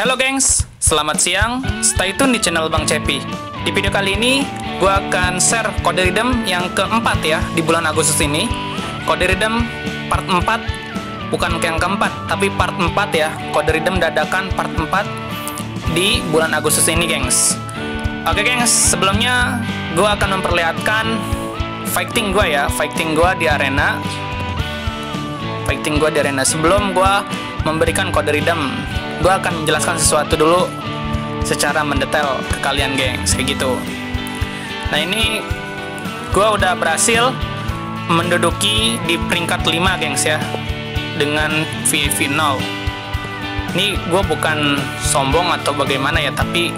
Halo gengs, selamat siang. Stay tune di channel Bang Cepi. Di video kali ini, gue akan share kode redeem yang keempat ya di bulan Agustus ini. Kode redeem part 4, bukan yang keempat, tapi part 4 ya. Kode redeem dadakan part 4 di bulan Agustus ini gengs. Oke gengs, sebelumnya gue akan memperlihatkan fighting gue ya, fighting gue di arena. Fighting gue di arena sebelum gue memberikan kode redeem gue akan menjelaskan sesuatu dulu secara mendetail ke kalian gengs kayak gitu nah ini gue udah berhasil menduduki di peringkat 5 gengs ya dengan VV 0 ini gue bukan sombong atau bagaimana ya tapi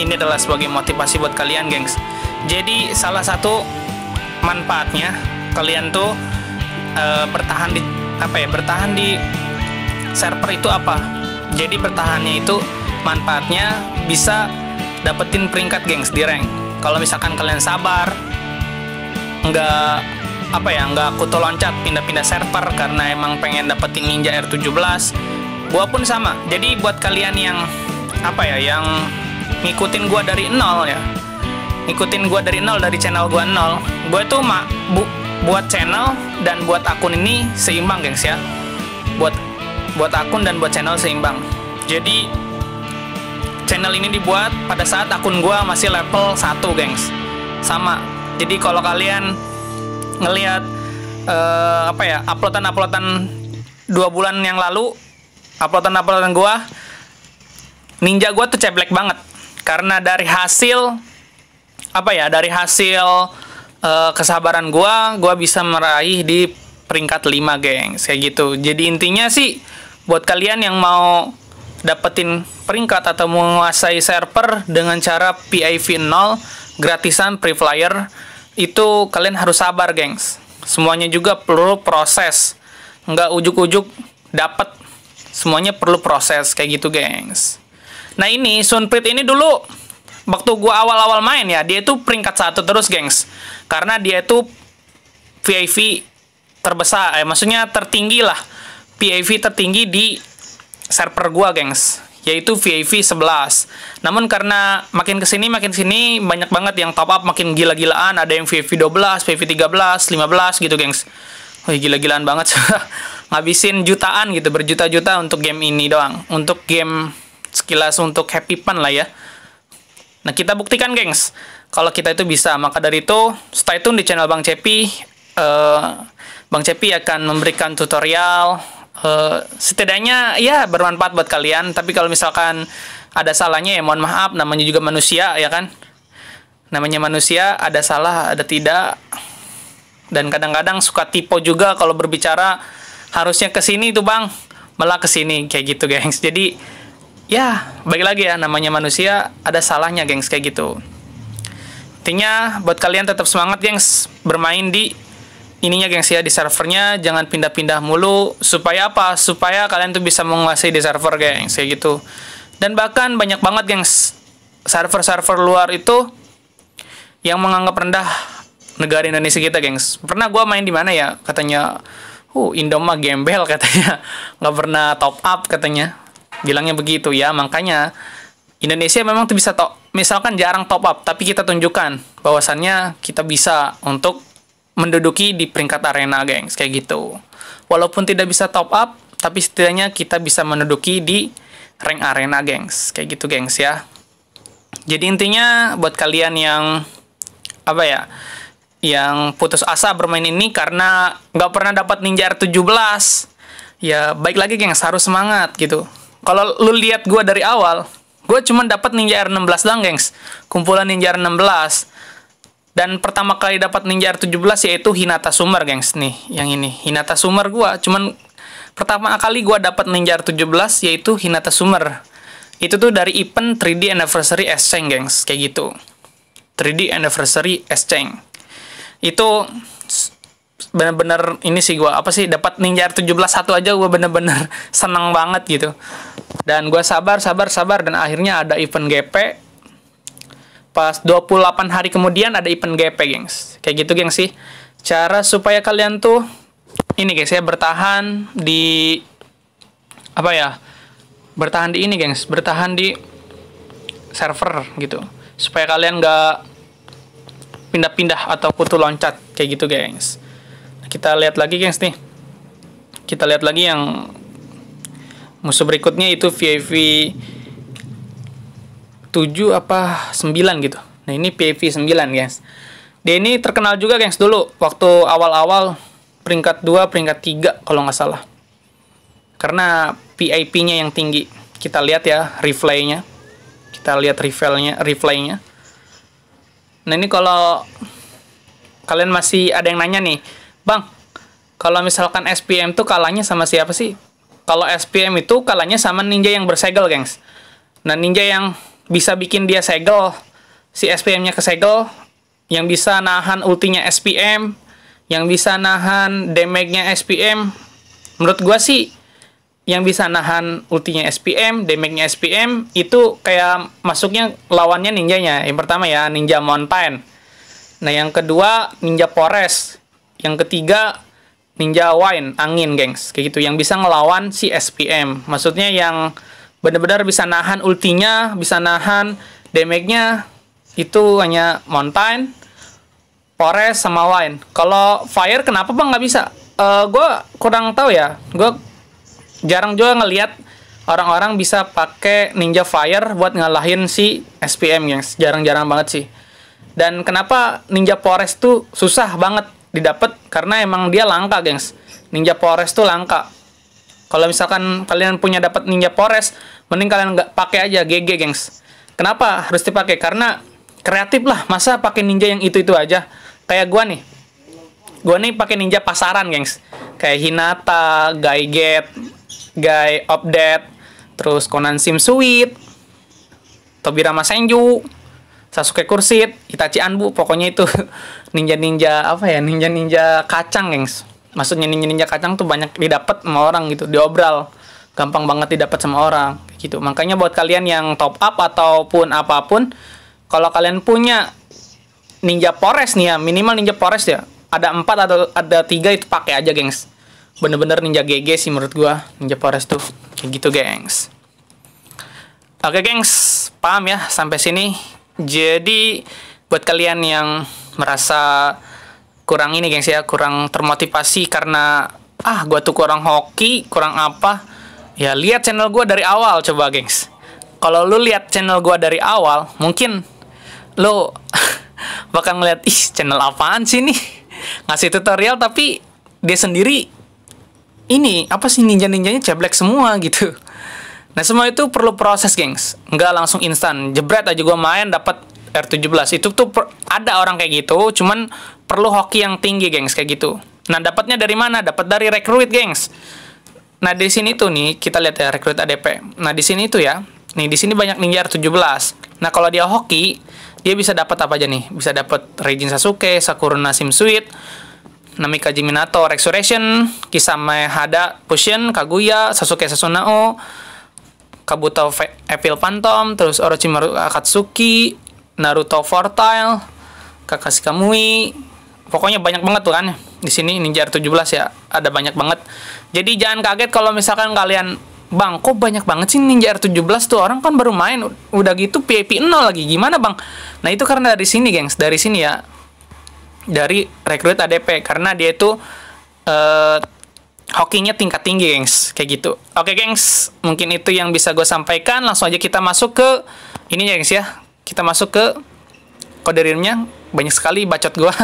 ini adalah sebagai motivasi buat kalian gengs jadi salah satu manfaatnya kalian tuh e, bertahan di apa ya bertahan di server itu apa jadi bertahannya itu manfaatnya bisa dapetin peringkat gengs di rank. Kalau misalkan kalian sabar, nggak apa ya, nggak kutu loncat pindah-pindah server karena emang pengen dapetin Ninja R17. Gua pun sama. Jadi buat kalian yang apa ya, yang ngikutin gua dari nol ya, ngikutin gua dari nol dari channel gua nol, gue tuh mak bu buat channel dan buat akun ini seimbang gengs ya. Buat buat akun dan buat channel seimbang. Jadi channel ini dibuat pada saat akun gua masih level 1, gengs. Sama. Jadi kalau kalian ngelihat uh, apa ya, uploadan-uploadan dua bulan yang lalu, uploadan-uploadan gua ninja gua tuh ceblek banget. Karena dari hasil apa ya, dari hasil uh, kesabaran gua, gua bisa meraih di peringkat 5, gengs. Kayak gitu. Jadi intinya sih buat kalian yang mau dapetin peringkat atau menguasai server dengan cara PIV 0 gratisan pre flyer itu kalian harus sabar gengs semuanya juga perlu proses nggak ujuk-ujuk dapat semuanya perlu proses kayak gitu gengs nah ini Sunprit ini dulu waktu gua awal-awal main ya dia itu peringkat satu terus gengs karena dia itu VIP terbesar eh maksudnya tertinggi lah PAV tertinggi di server gua, gengs, yaitu VAV 11. Namun karena makin ke sini makin sini banyak banget yang top up makin gila-gilaan, ada yang VAV 12, VAV 13, 15 gitu, gengs. Wih, gila-gilaan banget. Ngabisin jutaan gitu, berjuta-juta untuk game ini doang. Untuk game sekilas untuk happy fun lah ya. Nah, kita buktikan, gengs. Kalau kita itu bisa, maka dari itu stay tune di channel Bang Cepi. Uh, Bang Cepi akan memberikan tutorial uh, setidaknya ya bermanfaat buat kalian tapi kalau misalkan ada salahnya ya mohon maaf namanya juga manusia ya kan namanya manusia ada salah ada tidak dan kadang-kadang suka tipe juga kalau berbicara harusnya ke sini tuh bang malah ke sini kayak gitu gengs jadi ya balik lagi ya namanya manusia ada salahnya gengs kayak gitu intinya buat kalian tetap semangat gengs bermain di ininya gengs ya di servernya jangan pindah-pindah mulu supaya apa supaya kalian tuh bisa menguasai di server gengs kayak gitu dan bahkan banyak banget gengs server-server luar itu yang menganggap rendah negara Indonesia kita gengs pernah gue main di mana ya katanya uh Indoma gembel katanya nggak pernah top up katanya bilangnya begitu ya makanya Indonesia memang tuh bisa top misalkan jarang top up tapi kita tunjukkan bahwasannya kita bisa untuk menduduki di peringkat arena, gengs, kayak gitu. Walaupun tidak bisa top up, tapi setidaknya kita bisa menduduki di rank arena, gengs, kayak gitu, gengs ya. Jadi intinya buat kalian yang apa ya, yang putus asa bermain ini karena nggak pernah dapat Ninja R17, ya baik lagi, gengs, harus semangat gitu. Kalau lu lihat gue dari awal, gue cuma dapat Ninja R16 doang, gengs. Kumpulan Ninja R16 dan pertama kali dapat Ninja R17 yaitu Hinata Sumer, gengs nih yang ini Hinata Sumer gua cuman pertama kali gua dapat Ninja R17 yaitu Hinata Sumer. itu tuh dari event 3D Anniversary Exchange gengs kayak gitu 3D Anniversary Exchange itu bener-bener ini sih gua apa sih dapat Ninja R17 satu aja gua bener-bener seneng banget gitu dan gua sabar sabar sabar dan akhirnya ada event GP Pas 28 hari kemudian ada event GP, gengs. Kayak gitu, gengs sih. Cara supaya kalian tuh ini, guys, ya bertahan di apa ya? Bertahan di ini, gengs. Bertahan di server gitu. Supaya kalian nggak pindah-pindah atau kutu loncat kayak gitu, gengs. Kita lihat lagi, gengs nih. Kita lihat lagi yang musuh berikutnya itu VIV 7 apa 9 gitu. Nah, ini PVP 9, guys. Dia ini terkenal juga, guys dulu waktu awal-awal peringkat 2, peringkat 3 kalau nggak salah. Karena PIP-nya yang tinggi. Kita lihat ya replay-nya. Kita lihat replay-nya, replay-nya. Nah, ini kalau kalian masih ada yang nanya nih, Bang, kalau misalkan SPM tuh kalahnya sama siapa sih? Kalau SPM itu kalahnya sama ninja yang bersegel, gengs. Nah, ninja yang bisa bikin dia segel si SPM-nya ke segel yang bisa nahan ultinya SPM yang bisa nahan damage-nya SPM menurut gua sih yang bisa nahan ultinya SPM, damage-nya SPM itu kayak masuknya lawannya ninjanya. Yang pertama ya Ninja Mountain. Nah, yang kedua Ninja Forest. Yang ketiga Ninja Wine, angin, gengs. Kayak gitu yang bisa ngelawan si SPM. Maksudnya yang benar-benar bisa nahan ultinya, bisa nahan damage-nya itu hanya mountain, forest sama lain. Kalau fire kenapa bang nggak bisa? Uh, eh, gue kurang tahu ya. Gue jarang juga ngelihat orang-orang bisa pakai ninja fire buat ngalahin si SPM gengs. Jarang-jarang banget sih. Dan kenapa ninja forest tuh susah banget didapat karena emang dia langka gengs. Ninja forest tuh langka kalau misalkan kalian punya dapat Ninja Forest, mending kalian nggak pakai aja GG, gengs. Kenapa harus dipakai? Karena kreatif lah. Masa pakai ninja yang itu-itu aja? Kayak gua nih. Gua nih pakai ninja pasaran, gengs. Kayak Hinata, Get, Guy Update, terus Conan Sweet, Tobirama Senju, Sasuke Kursit, Itachi Anbu, pokoknya itu ninja-ninja apa ya? Ninja-ninja kacang, gengs. Maksudnya ninja kacang tuh banyak didapat sama orang gitu diobral gampang banget didapat sama orang gitu makanya buat kalian yang top up ataupun apapun kalau kalian punya ninja pores nih ya minimal ninja pores ya ada empat atau ada tiga itu pakai aja gengs bener-bener ninja GG sih menurut gua ninja pores tuh kayak gitu gengs oke gengs paham ya sampai sini jadi buat kalian yang merasa kurang ini gengs ya kurang termotivasi karena ah gue tuh kurang hoki kurang apa ya lihat channel gue dari awal coba gengs kalau lu lihat channel gue dari awal mungkin lu bakal ngeliat ih channel apaan sih nih ngasih tutorial tapi dia sendiri ini apa sih ninja ninjanya ceblek semua gitu nah semua itu perlu proses gengs nggak langsung instan jebret aja gue main dapat R17 itu tuh ada orang kayak gitu cuman perlu hoki yang tinggi gengs kayak gitu nah dapatnya dari mana dapat dari rekrut gengs nah di sini tuh nih kita lihat ya rekrut ADP nah di sini tuh ya nih di sini banyak ninja R17 nah kalau dia hoki dia bisa dapat apa aja nih bisa dapat Regin Sasuke Sakura Sim Simsuit Namika Jiminato Resurrection Kisame Hada Fusion, Kaguya Sasuke Sasunao Kabuto Evil Phantom, terus Orochimaru Akatsuki, Naruto Fortile, Kakashi Kamui, pokoknya banyak banget tuh kan. Di sini Ninja R 17 ya, ada banyak banget. Jadi jangan kaget kalau misalkan kalian Bang, kok banyak banget sih Ninja R17 tuh orang kan baru main udah gitu PIP 0 lagi. Gimana, Bang? Nah, itu karena dari sini, gengs. Dari sini ya. Dari rekrut ADP karena dia itu eh uh, hokinya tingkat tinggi, gengs. Kayak gitu. Oke, gengs. Mungkin itu yang bisa gue sampaikan. Langsung aja kita masuk ke ini ya, gengs ya kita masuk ke kode rimnya banyak sekali bacot gue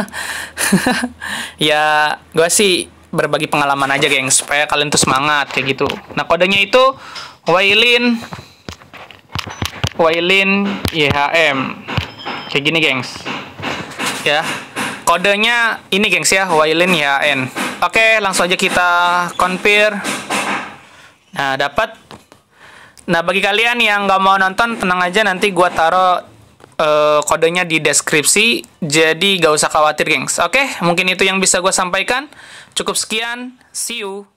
ya gue sih berbagi pengalaman aja geng supaya kalian tuh semangat kayak gitu nah kodenya itu Wailin Wailin YHM kayak gini gengs ya kodenya ini gengs ya Wailin YHN oke langsung aja kita compare nah dapat nah bagi kalian yang nggak mau nonton tenang aja nanti gue taruh uh, kodenya di deskripsi. Jadi gak usah khawatir, gengs. Oke, okay? mungkin itu yang bisa gue sampaikan. Cukup sekian. See you.